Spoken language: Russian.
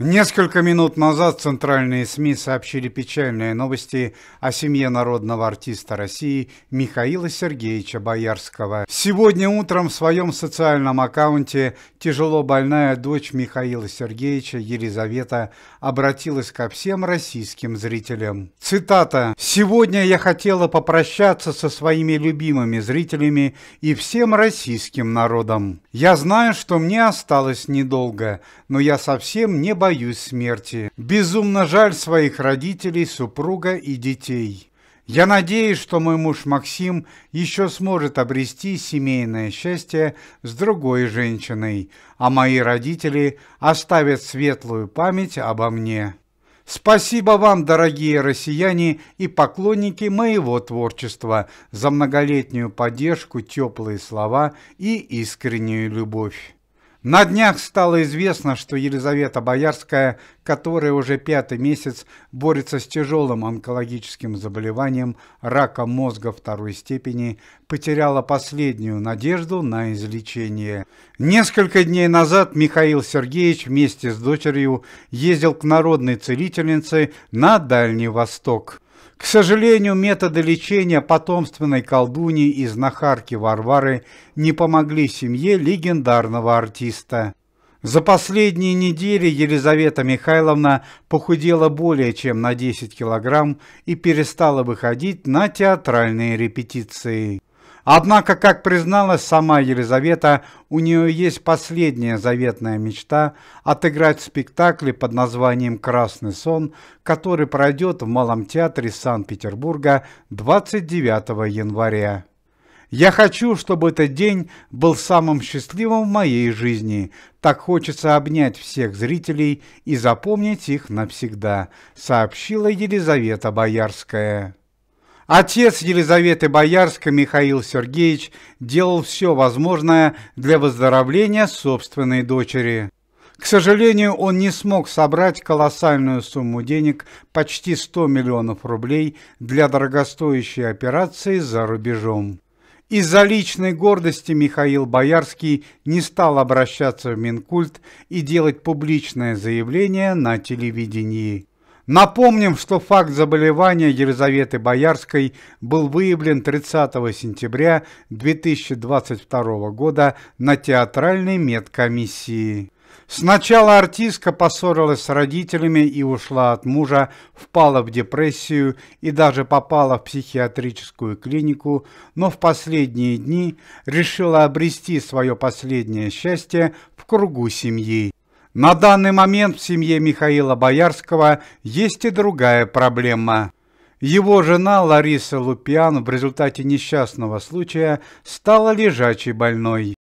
Несколько минут назад центральные СМИ сообщили печальные новости о семье народного артиста России Михаила Сергеевича Боярского. Сегодня утром в своем социальном аккаунте тяжело больная дочь Михаила Сергеевича Елизавета обратилась ко всем российским зрителям. Цитата. «Сегодня я хотела попрощаться со своими любимыми зрителями и всем российским народом. Я знаю, что мне осталось недолго, но я совсем не боюсь боюсь смерти. Безумно жаль своих родителей, супруга и детей. Я надеюсь, что мой муж Максим еще сможет обрести семейное счастье с другой женщиной, а мои родители оставят светлую память обо мне. Спасибо вам, дорогие россияне и поклонники моего творчества, за многолетнюю поддержку, теплые слова и искреннюю любовь. На днях стало известно, что Елизавета Боярская, которая уже пятый месяц борется с тяжелым онкологическим заболеванием рака мозга второй степени, потеряла последнюю надежду на излечение. Несколько дней назад Михаил Сергеевич вместе с дочерью ездил к народной целительнице на Дальний Восток. К сожалению, методы лечения потомственной колдуни из Нахарки Варвары не помогли семье легендарного артиста. За последние недели Елизавета Михайловна похудела более чем на 10 килограмм и перестала выходить на театральные репетиции. Однако, как призналась сама Елизавета, у нее есть последняя заветная мечта – отыграть спектакль под названием «Красный сон», который пройдет в Малом театре Санкт-Петербурга 29 января. Я хочу, чтобы этот день был самым счастливым в моей жизни. Так хочется обнять всех зрителей и запомнить их навсегда», — сообщила Елизавета Боярская. Отец Елизаветы Боярской Михаил Сергеевич делал все возможное для выздоровления собственной дочери. К сожалению, он не смог собрать колоссальную сумму денег, почти 100 миллионов рублей, для дорогостоящей операции за рубежом. Из-за личной гордости Михаил Боярский не стал обращаться в Минкульт и делать публичное заявление на телевидении. Напомним, что факт заболевания Елизаветы Боярской был выявлен 30 сентября 2022 года на театральной медкомиссии. Сначала артистка поссорилась с родителями и ушла от мужа, впала в депрессию и даже попала в психиатрическую клинику, но в последние дни решила обрести свое последнее счастье в кругу семьи. На данный момент в семье Михаила Боярского есть и другая проблема. Его жена Лариса Лупиан в результате несчастного случая стала лежачей больной.